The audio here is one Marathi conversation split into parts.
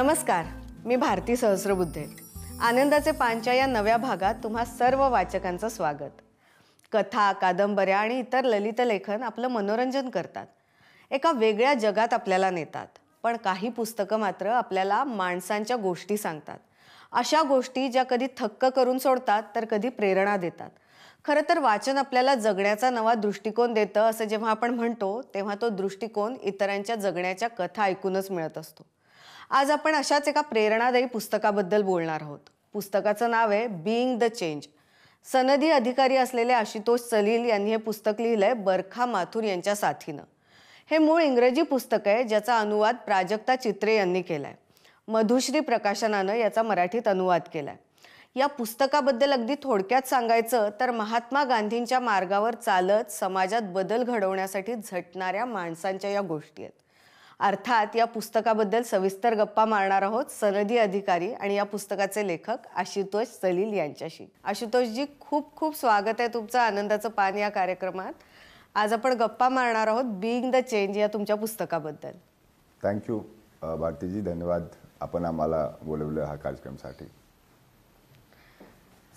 नमस्कार मी भारती सहस्रबुद्धे आनंदाचे पानच्या या नव्या भागात तुम्हा सर्व वाचकांचं स्वागत कथा कादंबऱ्या आणि इतर ललित लेखन आपलं मनोरंजन करतात एका वेगळ्या जगात आपल्याला नेतात पण काही पुस्तकं मात्र आपल्याला माणसांच्या गोष्टी सांगतात अशा गोष्टी ज्या कधी थक्क करून सोडतात तर कधी प्रेरणा देतात खरं तर वाचन आपल्याला जगण्याचा नवा दृष्टिकोन देतं असं जेव्हा आपण म्हणतो तेव्हा तो दृष्टिकोन इतरांच्या जगण्याच्या कथा ऐकूनच मिळत असतो आज आपण अशाच एका प्रेरणादायी पुस्तकाबद्दल बोलणार आहोत पुस्तकाचं नाव आहे बीइंग द चेंज सनदी अधिकारी असलेले आशुतोष सलील यांनी हे पुस्तक लिहिलं आहे बरखा माथुर यांच्या साथीनं हे मूळ इंग्रजी पुस्तक आहे ज्याचा अनुवाद प्राजक्ता चित्रे यांनी केला आहे मधुश्री प्रकाशनानं याचा मराठीत अनुवाद केला आहे या पुस्तकाबद्दल अगदी थोडक्यात सांगायचं तर महात्मा गांधींच्या मार्गावर चालत समाजात बदल घडवण्यासाठी झटणाऱ्या माणसांच्या या गोष्टी आहेत अर्थात या पुस्तकाबद्दल सविस्तर गप्पा मारणार आहोत सनदी अधिकारी आणि या पुस्तकाचे लेखक आशुतोष सलील यांच्याशी आशुतोषजी खूप खूप स्वागत आहे तुमचं आनंदाचं पान या कार्यक्रमात आज आपण गप्पा मारणार आहोत बिईंग द चेंज या तुमच्या पुस्तकाबद्दल थँक्यू भारतीजी धन्यवाद आपण आम्हाला बोलवलं हा कार्यक्रमसाठी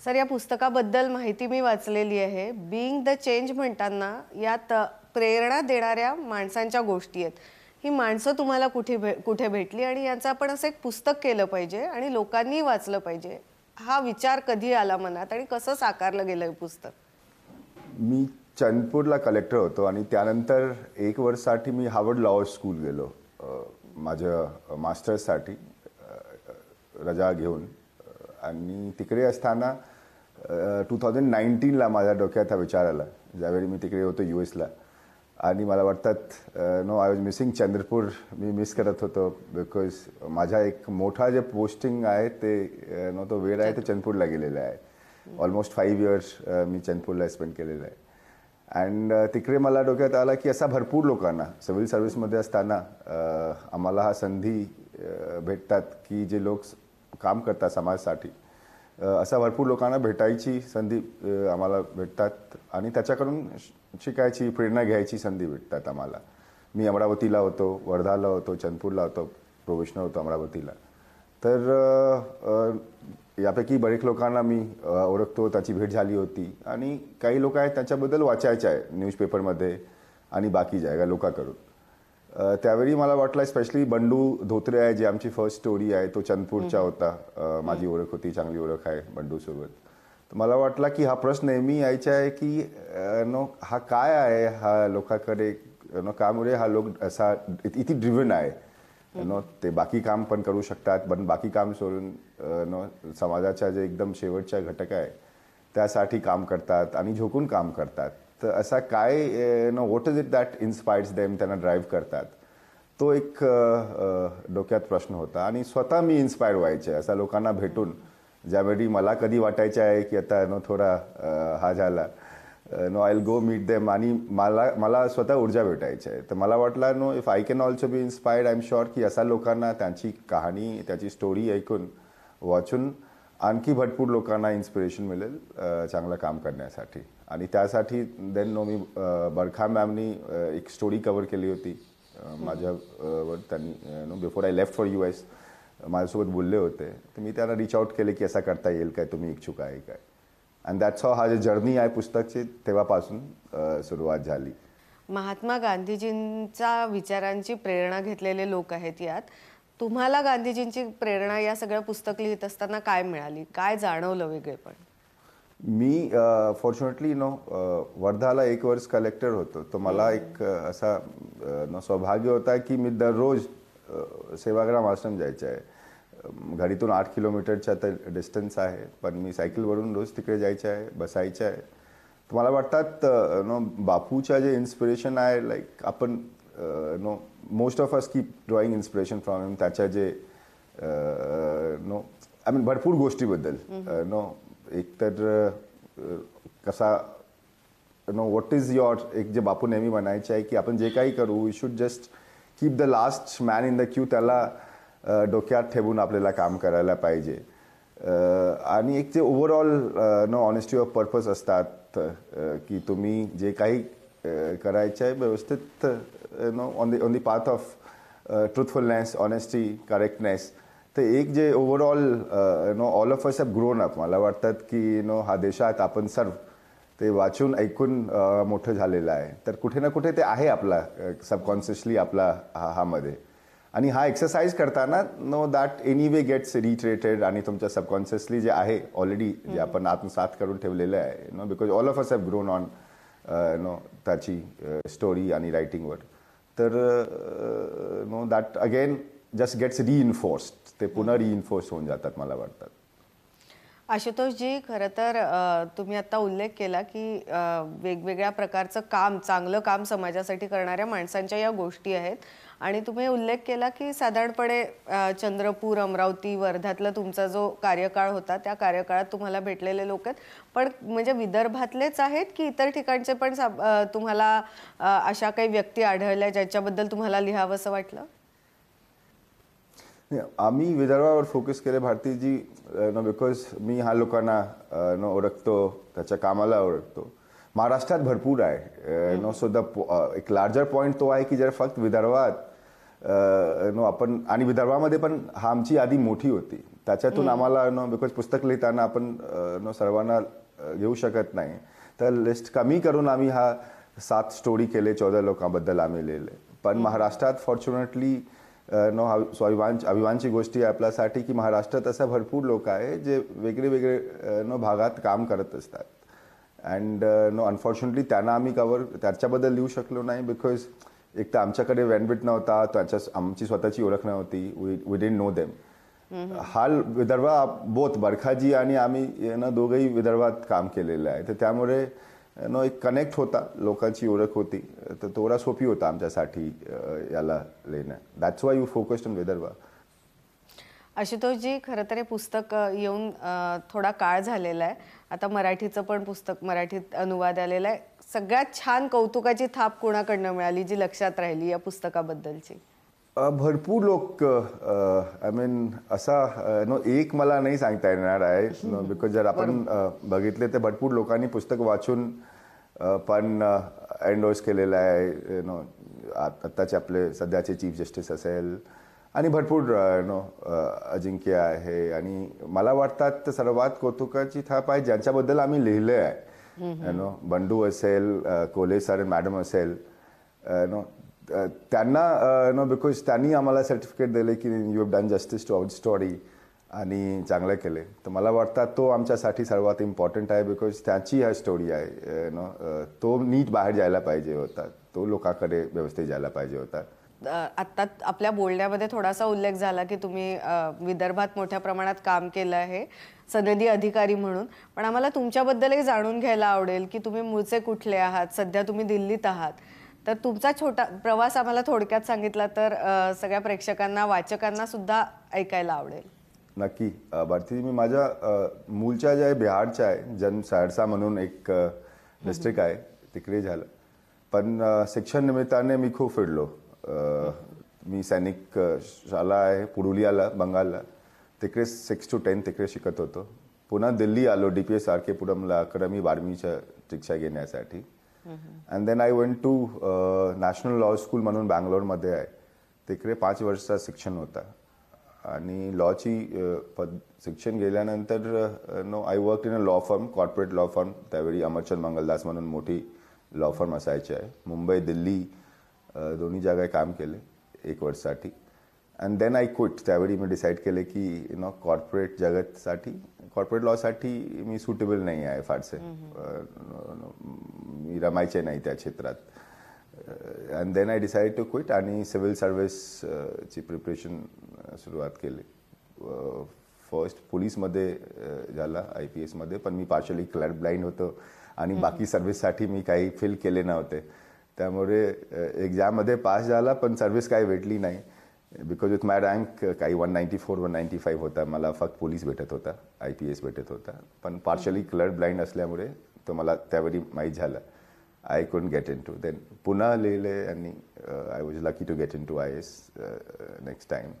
सर या पुस्तकाबद्दल माहिती मी वाचलेली आहे बिईंग द चेंज म्हणताना यात प्रेरणा देणाऱ्या माणसांच्या गोष्टी आहेत ही माणसं तुम्हाला कुठे भे कुठे भेटली आणि यांचं आपण असं एक पुस्तक केलं पाहिजे आणि लोकांनी वाचलं पाहिजे हा विचार कधी आला मनात आणि कसं साकारलं गेलं हे पुस्तक मी चंदपूरला कलेक्टर होतो आणि त्यानंतर एक वर्षसाठी मी हार्वर्ड लॉ स्कूल गेलो माझ्या मास्टर्ससाठी रजा घेऊन आणि तिकडे असताना टू थाउजंड नाईन्टीनला माझ्या डोक्यात हा विचार आला ज्यावेळी मी तिकडे होतो यू एसला आणि मला वाटतात no I was missing Chandrapur मी मिस करत होतो बिकॉज माझा एक मोठा जे पोस्टिंग आहे ते नो तो वेळ आहे तो चंद्रपूरला गेलेला आहे ऑलमोस्ट फाईव्ह इयर्स मी चंद्रपूरला स्पेंड केलेला आहे अँड तिकडे मला डोक्यात आला की असा भरपूर लोकांना सिव्हिल सर्व्हिसमध्ये असताना आम्हाला हा संधी भेटतात की जे लोक काम करतात समाजासाठी असा भरपूर लोकांना भेटायची संधी आम्हाला भेटतात आणि त्याच्याकडून शिकायची प्रेरणा घ्यायची संधी भेटतात आम्हाला मी अमरावतीला होतो वर्धाला होतो चंदपूरला होतो प्रोवेशनल होतो अमरावतीला तर यापैकी बरेच लोकांना मी ओळखतो त्याची भेट झाली होती आणि काही लोक आहेत त्यांच्याबद्दल वाचायचं आहे न्यूजपेपरमध्ये आणि बाकी जायगा लोकांकडून त्यावेळी मला वाटलं स्पेशली बंडू धोत्रे आहे जे आमची फर्स्ट स्टोरी आहे तो चंदपूरचा होता माझी ओळख होती चांगली ओळख आहे बंडूसोबत मला वाटला की हा प्रश्न नेहमी यायचा आहे की नो हा काय आहे हा लोकांकडे नो कामुळे हा लोक असा इथे ड्रिव्हन आहे नो ते बाकी काम पण करू शकतात पण बाकी काम सोडून नो समाजाच्या जे एकदम शेवटच्या घटक आहे त्यासाठी काम करतात आणि झोकून काम करतात तर असा काय no what is it that inspires them त्यांना ड्राईव्ह करतात तो एक डोक्यात प्रश्न होता आणि स्वतः मी इन्स्पायर व्हायचे असा लोकांना भेटून ज्यावेळी मला कधी वाटायचं आहे की आता नो थोडा हा झाला no I go meet them आणि मला मला स्वतः ऊर्जा भेटायची आहे तर मला वाटलं no if I can also be inspired I am sure की असा लोकांना त्यांची कहाणी त्याची स्टोरी ऐकून वाचून आणखी भरपूर लोकांना इन्स्पिरेशन मिळेल चांगलं काम करण्यासाठी आणि त्यासाठी देन नो मी बरखा मॅमनी एक स्टोरी कवर केली होती माझ्या त्यांनी no before I left for U S माझ्यासोबत बोलले होते तर मी त्यांना रिच आऊट केले की असा करता येईल काय तुम्ही इच्छुक आहे काय अँड दॅट्स हा जे जर्नी आहे पुस्तकची तेव्हापासून सुरुवात झाली महात्मा गांधीजींचा विचारांची प्रेरणा घेतलेले लोक आहेत यात तुम्हाला गांधीजींची प्रेरणा या सगळ्या पुस्तक लिहित असताना काय मिळाली काय जाणवलं वेगळे पण मी फॉर्च्युनेटली नो वर्धाला एक वर्ष कलेक्टर होतो तो मला एक असा नो सौभाग्य होता की मी दररोज सेवाग्राम आश्रम जायचं आहे घरीतून आठ किलोमीटरच्या तर डिस्टन्स आहे पण मी सायकलवरून रोज तिकडे जायचं आहे बसायचं आहे तुम्हाला वाटतात नो बापूच्या जे इन्स्पिरेशन आहे लाईक आपण नो मोस्ट ऑफ अस की ड्रॉइंग इन्स्पिरेशन फ्रॉम हिम त्याच्या जे नो आय मीन भरपूर गोष्टीबद्दल नो एकतर कसा नो वॉट इज युअर एक जे बापू नेहमी म्हणायचे आहे की आपण जे काही करू we should just keep the last man in the queue त्याला डोक्यात ठेवून आपल्याला काम करायला पाहिजे आणि एक जे overall know honesty of purpose असतात की तुम्ही जे काही करायचं आहे व्यवस्थित know on the on the path of truthfulness honesty correctness तर एक जे overall know all of us have grown up मला वाटतात की नो हा देशात आपण सर्व ते वाचून ऐकून मोठं झालेलं आहे तर कुठे ना कुठे ते आहे आपला सबकॉन्शियसली आपला हा हामध्ये आणि हा एक्सरसाइज करताना know that anyway gets retreated आणि तुमच्या सबकॉन्शियसली जे आहे ऑलरेडी जे आपण आत्मसात करून ठेवलेलं आहे know because all of us have grown on know त्याची स्टोरी uh, आणि रायटिंगवर तर know that again just gets reinforced ते पुन्हा रिइन्फोर्स होऊन जातात मला वाटतात आशुतोषजी खरं तर तुम्ही आता उल्लेख केला की वेगवेगळ्या प्रकारचं काम चांगलं काम समाजासाठी करणाऱ्या माणसांच्या या गोष्टी आहेत आणि तुम्ही उल्लेख केला की साधारणपणे चंद्रपूर अमरावती वर्ध्यातला तुमचा जो कार्यकाळ होता त्या कार्यकाळात तुम्हाला भेटलेले लोक आहेत पण म्हणजे विदर्भातलेच आहेत की इतर ठिकाणचे पण तुम्हाला अशा काही व्यक्ती आढळल्या ज्याच्याबद्दल तुम्हाला लिहावंसं वाटलं आम्ही विदर्भावर फोकस केले भारतीजी नो बिकॉज मी ह्या लोकांना नो ओळखतो त्याच्या कामाला ओळखतो महाराष्ट्रात भरपूर आहे नो सो द एक लार्जर पॉईंट तो आहे की जर फक्त विदर्भात नो आपण आणि विदर्भामध्ये पण हा आमची यादी मोठी होती त्याच्यातून आम्हाला नो बिकॉज पुस्तक लिहिताना आपण नो सर्वांना घेऊ शकत नाही तर लिस्ट कमी करून आम्ही हा सात स्टोरी केले चौदा लोकांबद्दल आम्ही लिहिले पण महाराष्ट्रात फॉर्च्युनेटली नो स्वाभिमान अभिमानची गोष्टी आहे आपल्यासाठी की महाराष्ट्रात असं भरपूर लोक आहे जे वेगळे वेगळे नो भागात काम करत असतात अँड नो अनफॉर्च्युनेटली त्यांना आम्ही कवर त्याच्याबद्दल लिहू शकलो नाही बिकॉज एक तर आमच्याकडे वेनबिट नव्हता त्याच्या आमची स्वतःची ओळख नव्हती we we didn't know them all Vidarbha both बरखाजी आणि आम्ही ना दोघंही विदर्भात काम केलेलं आहे तर त्यामुळे नो एक कनेक्ट होता लोकांची ओळख होती तर थोडा सोपी होता आमच्यासाठी याला लेणं that's why you focused on Vidarbha Ashutoshji खरं तर हे पुस्तक येऊन थोडा काळ झालेला आहे आता मराठीचं पण पुस्तक मराठीत अनुवाद आलेला आहे सगळ्यात छान कौतुकाची थाप कोणाकडनं मिळाली जी लक्षात राहिली या पुस्तकाबद्दलची भरपूर लोक आय मीन असा नो एक मला नाही सांगता येणार आहे नो बिकॉज जर आपण बघितले तर भरपूर लोकांनी पुस्तक वाचून पण एन्डोर्स केलेलं आहे नो आत्ताचे आपले सध्याचे चीफ जस्टिस असेल आणि भरपूर नो अजिंक्य आहे आणि मला वाटतात सर्वात कौतुकाची थाप आहे ज्यांच्याबद्दल आम्ही लिहिले आहे नो बंडू असेल कोले सर मॅडम असेल नो त्यांना नो बिकॉज त्यांनी आम्हाला सर्टिफिकेट दिले की you have done justice to our story आणि चांगलं केले तर मला वाटतं तो आमच्यासाठी सर्वात इम्पॉर्टंट आहे बिकॉज त्याची हा स्टोरी आहे नो तो नीट बाहेर जायला पाहिजे होता तो लोकांकडे व्यवस्थित जायला पाहिजे होता आत्ता आपल्या बोलण्यामध्ये थोडासा उल्लेख झाला की तुम्ही विदर्भात मोठ्या प्रमाणात काम केलं आहे सनदी अधिकारी म्हणून पण आम्हाला तुमच्याबद्दलही जाणून घ्यायला आवडेल की तुम्ही मूळचे कुठले आहात सध्या तुम्ही दिल्लीत आहात तर तुमचा छोटा प्रवास आम्हाला थोडक्यात सांगितला तर सगळ्या प्रेक्षकांना वाचकांना सुद्धा ऐकायला आवडेल नक्की भारती मी माझ्या मूलच्या ज्या बिहारच्या आहे जन सहरसा म्हणून एक डिस्ट्रिक्ट आहे तिकडे झालं पण शिक्षण निमित्ताने मी खूप फिरलो मी सैनिक शाला आहे पुरुलियाला बंगालला तिकडे सिक्स टू टेन तिकडे शिकत होतो पुन्हा दिल्ली आलो D P S R K पुरमला मी बारमीच्या शिक्षा घेण्यासाठी and then I went to national law school म्हणून बँगलोरमध्ये आहे तिकडे पाच वर्षाचा शिक्षण होता आणि लॉची पद शिक्षण गेल्यानंतर know I work in a law firm corporate law firm त्यावेळी अमरचंद मंगलदास म्हणून मोठी लॉ फर्म असायची आहे मुंबई दिल्ली दोन्ही जागा काम केले एक वर्षसाठी अँड देन आय क्विट त्यावेळी मी डिसाईड केले की यु नो कॉर्पोरेट जगतसाठी कॉर्पोरेट लॉसाठी मी सुटेबल नाही आहे फारसे मी रमायचे नाही त्या क्षेत्रात and then I decide to quit आणि सिव्हिल सर्व्हिसची प्रिपरेशन सुरुवात केली फर्स्ट पोलीसमध्ये झाला आय पी एसमध्ये पण मी पार्शली क्लॅट ब्लाइंड होतो आणि बाकी सर्व्हिससाठी मी काही फील केले नव्हते त्यामुळे एक्झाममध्ये पास झाला पण सर्व्हिस काही भेटली नाही बिकॉज विथ माय रँक काही one ninety four one ninety five होता मला फक्त पोलीस भेटत होता आय पी एस भेटत होता पण पार्शली कलर ब्लाइंड असल्यामुळे तो मला त्यावेळी माहीत झालं I couldn't get into then पुन्हा लिहिले आणि I was lucky to get into I S next time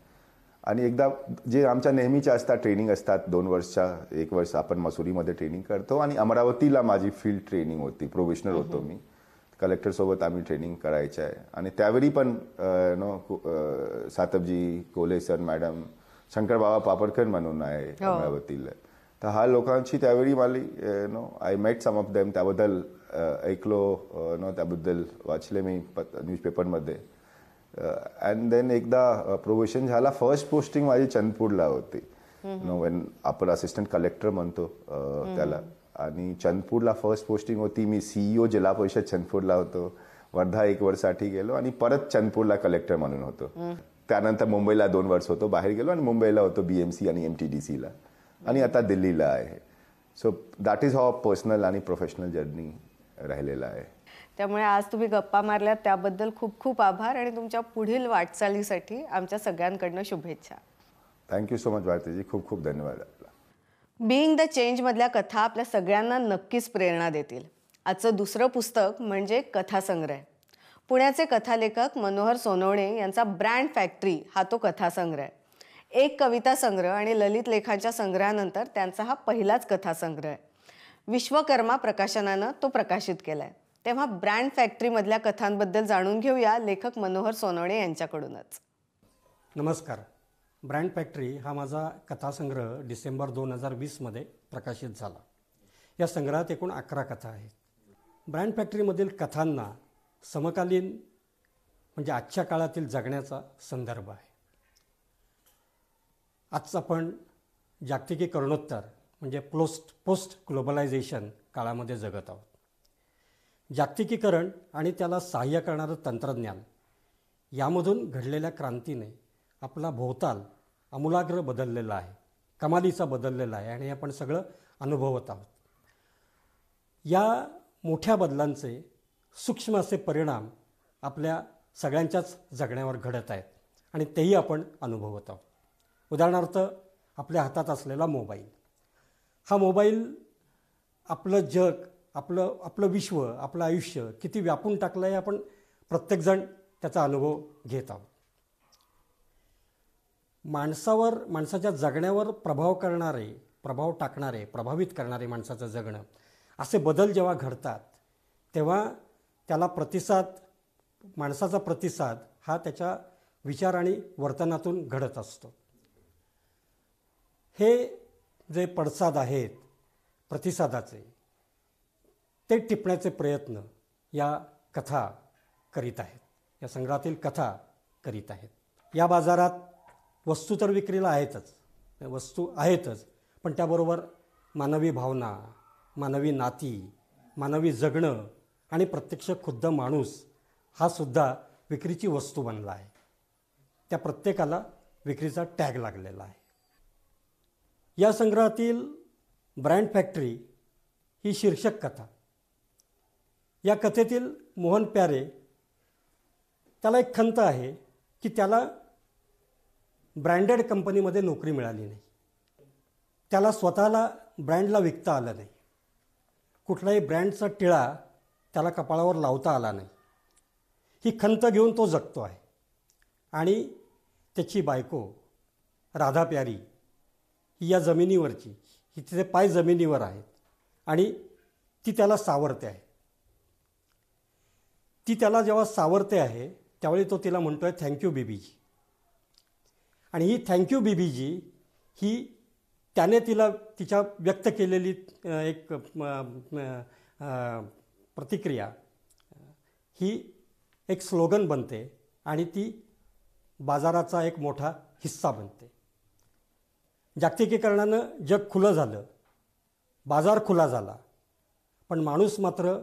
आणि एकदा जे आमच्या नेहमीच्या असतात ट्रेनिंग असतात दोन वर्षच्या एक वर्ष आपण मसुरीमध्ये ट्रेनिंग करतो आणि अमरावतीला माझी फील्ड ट्रेनिंग होती प्रोफेशनल होतो हो, हो. मी कलेक्टर सोबत आम्ही ट्रेनिंग करायचं आहे आणि त्यावेळी पण नो सातबजी कोले सर मॅडम शंकर बाबा पापडकर म्हणून आहे हो. अमरावतीला तर हा लोकांची त्यावेळी मला know I met some of them त्याबद्दल ऐकलो नो त्याबद्दल वाचले मी न्यूजपेपरमध्ये अँड देन एकदा प्रोवेशन झाला फर्स्ट पोस्टिंग माझी चंदपूरला होती नो वेन आपण असिस्टंट कलेक्टर म्हणतो त्याला आणि चंदपूरला फर्स्ट पोस्टिंग होती मी सीईओ e जिल्हा परिषद चंदपूरला होतो वर्धा एक वर्षसाठी गेलो आणि परत चंदपूरला कलेक्टर म्हणून होतो त्यानंतर मुंबईला दोन वर्ष होतो बाहेर गेलो आणि मुंबईला होतो बीएमसी आणि एम टी आणि आता दिल्लीला आहे so that is how personal आणि प्रोफेशनल जर्नी राहिलेला आहे त्यामुळे आज तुम्ही गप्पा मारल्या त्याबद्दल खूप खूप आभार आणि तुमच्या पुढील वाटचालीसाठी आमच्या सगळ्यांकडनं शुभेच्छा थँक्यू सो मच भारतीजी खूप खूप धन्यवाद बिईंग द चेंजमधल्या कथा आपल्या सगळ्यांना नक्कीच प्रेरणा देतील आजचं दुसरं पुस्तक म्हणजे कथासंग्रह पुण्याचे कथालेखक मनोहर सोनवणे यांचा ब्रँड फॅक्टरी हा तो कथासंग्रह एक कविता संग्रह आणि ललित लेखांच्या संग्रहानंतर त्यांचा हा पहिलाच कथासंग्रह आहे विश्वकर्मा प्रकाशनानं तो प्रकाशित केला आहे तेव्हा ब्रँड फॅक्टरीमधल्या कथांबद्दल जाणून घेऊया लेखक मनोहर सोनवणे यांच्याकडूनच नमस्कार ब्रँड फॅक्टरी हा माझा कथासंग्रह डिसेंबर दोन हजार वीसमध्ये प्रकाशित झाला या संग्रहात एकूण अकरा कथा आहेत ब्रँड फॅक्टरीमधील कथांना समकालीन म्हणजे आजच्या काळातील जगण्याचा संदर्भ आहे आजचा आपण जागतिकीकरणोत्तर म्हणजे पोस्ट पोस्ट ग्लोबलायझेशन काळामध्ये जगत आहोत जागतिकीकरण आणि त्याला सहाय्य करणारं तंत्रज्ञान यामधून घडलेल्या क्रांतीने आपला भोवताल आमूलाग्र बदललेला आहे कमालीचा बदललेला आहे आणि हे आपण सगळं अनुभवत आहोत या मोठ्या बदलांचे सूक्ष्म असे परिणाम आपल्या सगळ्यांच्याच जगण्यावर घडत आहेत आणि तेही आपण अनुभवत आहोत उदाहरणार्थ आपल्या हातात असलेला मोबाईल हा मोबाईल आपलं जग आपलं आपलं विश्व आपलं आयुष्य किती व्यापून टाकलं आहे आपण प्रत्येकजण त्याचा अनुभव घेत आहोत माणसावर माणसाच्या जगण्यावर प्रभाव करणारे प्रभाव टाकणारे प्रभावित करणारे माणसाचं जगणं असे बदल जेव्हा घडतात तेव्हा त्याला प्रतिसाद माणसाचा प्रतिसाद हा त्याच्या विचार आणि वर्तनातून घडत असतो हे जे पडसाद आहेत प्रतिसादाचे ते टिपण्याचे प्रयत्न या कथा करीत आहेत या संग्रहातील कथा करीत आहेत या बाजारात वस्तू तर विक्रीला आहेतच वस्तू आहेतच पण त्याबरोबर मानवी भावना मानवी नाती मानवी जगणं आणि प्रत्यक्ष खुद्द माणूस हा सुद्धा विक्रीची वस्तू बनला आहे त्या प्रत्येकाला विक्रीचा टॅग लागलेला आहे या संग्रहातील ब्रँड फॅक्टरी ही शीर्षक कथा या कथेतील मोहन प्यारे त्याला एक खंत आहे की त्याला ब्रँडेड कंपनीमध्ये नोकरी मिळाली नाही त्याला स्वतःला ब्रँडला विकता आलं नाही कुठलाही ब्रँडचा टिळा त्याला कपाळावर लावता आला नाही ही खंत घेऊन तो जगतो आहे आणि त्याची बायको राधा प्यारी ही या जमिनीवरची ही तिचे पाय जमिनीवर आहेत आणि ती त्याला सावरते आहे ती त्याला जेव्हा सावरते आहे त्यावेळी तो तिला म्हणतो आहे थँक्यू बेबीजी आणि ही थँक्यू बीबीजी ही त्याने तिला तिच्या व्यक्त केलेली एक प्रतिक्रिया ही एक स्लोगन बनते आणि ती बाजाराचा एक मोठा हिस्सा बनते जागतिकीकरणानं जग खुलं झालं बाजार खुला झाला पण माणूस मात्र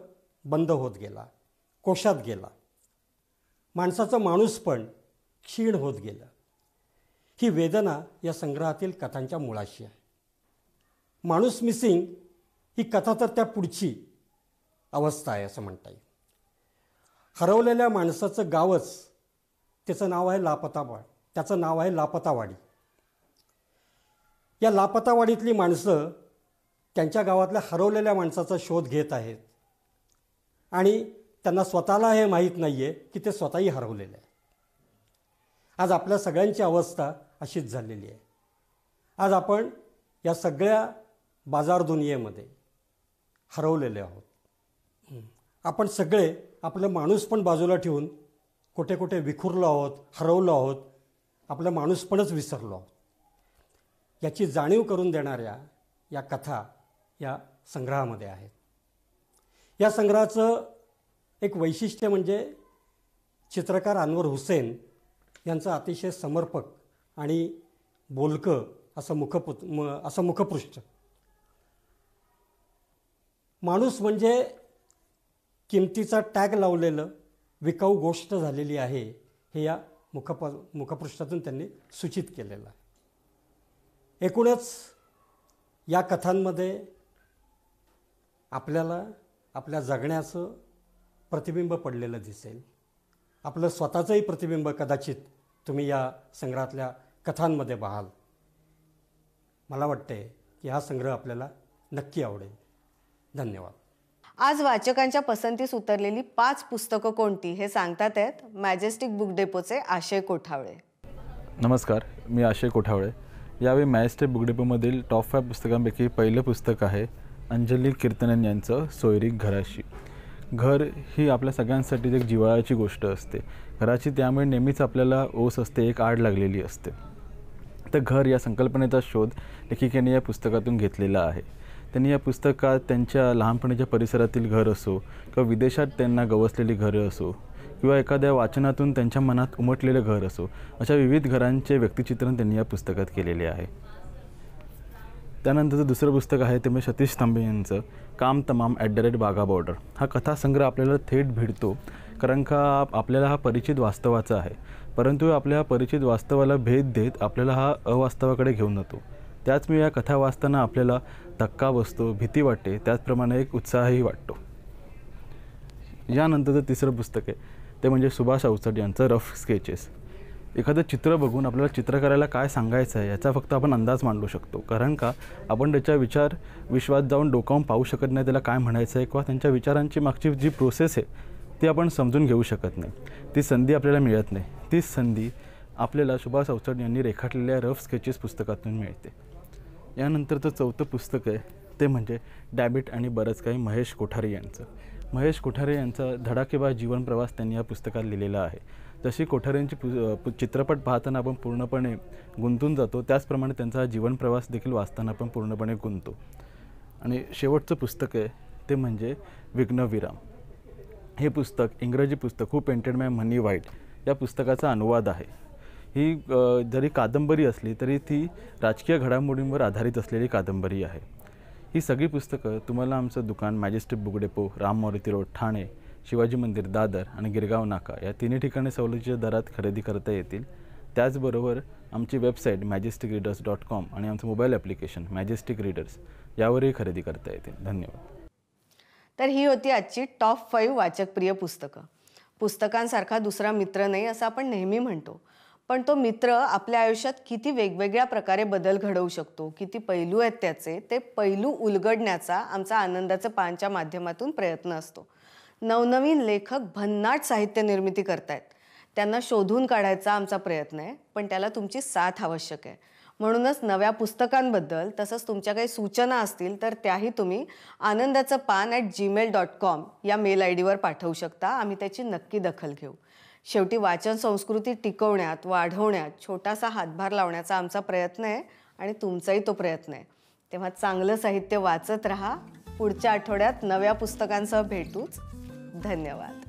बंद होत गेला कोशात गेला माणसाचं माणूस पण क्षीण होत गेलं ही वेदना या संग्रहातील कथांच्या मुळाशी आहे माणूस मिसिंग ही कथा तर त्या पुढची अवस्था आहे असं म्हणता येईल हरवलेल्या माणसाचं गावच त्याचं नाव आहे लापतावाड त्याचं नाव आहे लापतावाडी या लापतावाडीतली माणसं त्यांच्या गावातल्या हरवलेल्या माणसाचा शोध घेत आहेत आणि त्यांना स्वतःला हे माहीत नाही आहे की ते स्वतःही हरवलेले आहे आज आपल्या सगळ्यांची अवस्था अशीच झालेली आहे आज आपण या सगळ्या बाजार दुनियेमध्ये हरवलेले आहोत आपण सगळे आपलं माणूस पण बाजूला ठेवून कुठे कुठे विखुरलो आहोत हरवलो आहोत आपलं पणच विसरलो आहोत याची जाणीव करून देणाऱ्या या कथा या संग्रहामध्ये आहेत या संग्रहाचं एक वैशिष्ट्य म्हणजे चित्रकार अनवर हुसेन यांचं अतिशय समर्पक आणि बोलकं असं मुखपुत असं मुखपृष्ठ माणूस म्हणजे किमतीचा टॅग लावलेलं विकाऊ गोष्ट झालेली आहे हे या मुखप मुखपृष्ठातून त्यांनी सूचित केलेलं आहे एकूणच या कथांमध्ये आपल्याला आपल्या जगण्याचं प्रतिबिंब पडलेलं दिसेल आपलं स्वतःचंही प्रतिबिंब कदाचित तुम्ही या संग्रहातल्या कथांमध्ये पाहाल मला वाटते की हा संग्रह आपल्याला नक्की आवडेल धन्यवाद आज वाचकांच्या पसंतीस उतरलेली पाच पुस्तकं कोणती हे सांगतात आहेत मॅजेस्टिक बुक डेपोचे आशय कोठावळे नमस्कार मी आशय कोठावळे यावेळी मॅजेस्टिक बुक डेपोमधील टॉप फाय पुस्तकांपैकी पहिलं पुस्तक आहे अंजली कीर्तनन यांचं सोयरी घराशी घर ही आपल्या सगळ्यांसाठी एक जिवाळ्याची गोष्ट असते घराची त्यामुळे नेहमीच आपल्याला ओस असते एक आड लागलेली असते तर घर या संकल्पनेचा शोध लेखिकेने या पुस्तकातून घेतलेला आहे त्यांनी या पुस्तकात त्यांच्या लहानपणीच्या परिसरातील घर असो किंवा विदेशात त्यांना गवसलेली घरं असो किंवा एखाद्या वाचनातून त्यांच्या मनात उमटलेलं घर असो अशा विविध घरांचे व्यक्तिचित्रण त्यांनी या पुस्तकात केलेले आहे त्यानंतरचं दुसरं पुस्तक आहे ते म्हणजे सतीश तांबे यांचं काम Tamam at the rate Baga border हा कथासंग्रह आपल्याला थेट भिडतो कारण का आपल्याला हा परिचित वास्तवाचा आहे परंतु आपल्या परिचित वास्तवाला भेद देत आपल्याला हा अवास्तवाकडे घेऊन जातो त्याच मी या कथा वाचताना आपल्याला धक्का बसतो भीती वाटते त्याचप्रमाणे एक उत्साहही वाटतो यानंतरचं तिसरं पुस्तक आहे ते म्हणजे सुभाष अवचट यांचं रफ स्केचेस एखादं चित्र बघून आपल्याला चित्र करायला काय सांगायचं आहे याचा फक्त आपण अंदाज मांडू शकतो कारण का आपण त्याच्या विचार विश्वात जाऊन डोकावून पाहू शकत नाही त्याला काय म्हणायचं आहे किंवा त्यांच्या विचारांची मागची जी प्रोसेस आहे ती आपण समजून घेऊ शकत नाही ती संधी आपल्याला मिळत नाही तीच संधी आपल्याला सुभाष अवचड यांनी रेखाटलेल्या रफ स्केचेस पुस्तकातून मिळते यानंतरचं चौथं पुस्तक आहे ते म्हणजे डॅबिट आणि बरंच काही महेश कोठारी यांचं महेश कोठारे यांचा धडाकेबाज जीवन प्रवास त्यांनी या पुस्तकात लिहिलेला आहे जशी कोठारेंची पु चित्रपट पाहताना आपण पूर्णपणे गुंतून जातो त्याचप्रमाणे त्यांचा जीवनप्रवास देखील वाचताना आपण पूर्णपणे गुंततो आणि शेवटचं पुस्तक आहे ते म्हणजे विघ्नविराम हे पुस्तक इंग्रजी पुस्तक who painted my money white या पुस्तकाचा अनुवाद आहे ही जरी कादंबरी असली तरी ती राजकीय घडामोडींवर आधारित असलेली कादंबरी आहे ही सगळी पुस्तकं तुम्हाला आमचं दुकान majestic book depot Ram Maruti road Thane Shivaji Mandir Dadar आणि गिरगाव नाका या तिन्ही ठिकाणी सवलतीच्या दरात खरेदी करता येतील त्याचबरोबर आमची website majestic readers dot com आणि आमचं मोबाईल ॲप्लिकेशन मॅजेस्टिक रिडर्स यावरही खरेदी करता येतील धन्यवाद तर ही होती आजची टॉप फाईव्ह वाचकप्रिय पुस्तकं पुस्तकांसारखा दुसरा मित्र नाही असं आपण नेहमी म्हणतो पण तो मित्र आपल्या आयुष्यात किती वेगवेगळ्या प्रकारे बदल घडवू शकतो किती पैलू आहेत त्याचे ते पैलू उलगडण्याचा आमचा आनंदाचं पानच्या माध्यमातून प्रयत्न असतो नवनवीन लेखक भन्नाट साहित्य निर्मिती करतायत त्यांना शोधून काढायचा आमचा प्रयत्न आहे पण त्याला तुमची साथ आवश्यक आहे म्हणूनच नव्या पुस्तकांबद्दल तसंच तुमच्या काही सूचना असतील तर त्याही तुम्ही आनंदाचं पान ॲट जीमेल डॉट कॉम या मेल आय डीवर पाठवू शकता आम्ही त्याची नक्की दखल घेऊ शेवटी वाचन संस्कृती टिकवण्यात वाढवण्यात छोटासा हातभार लावण्याचा आमचा प्रयत्न आहे आणि तुमचाही तो प्रयत्न आहे तेव्हा चांगलं साहित्य वाचत राहा पुढच्या आठवड्यात नव्या पुस्तकांसह भेटूच धन्यवाद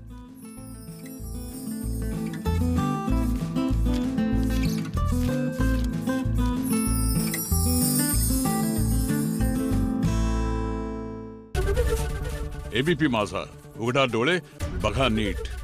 एबीपी माझा उघडा डोळे बघा नीट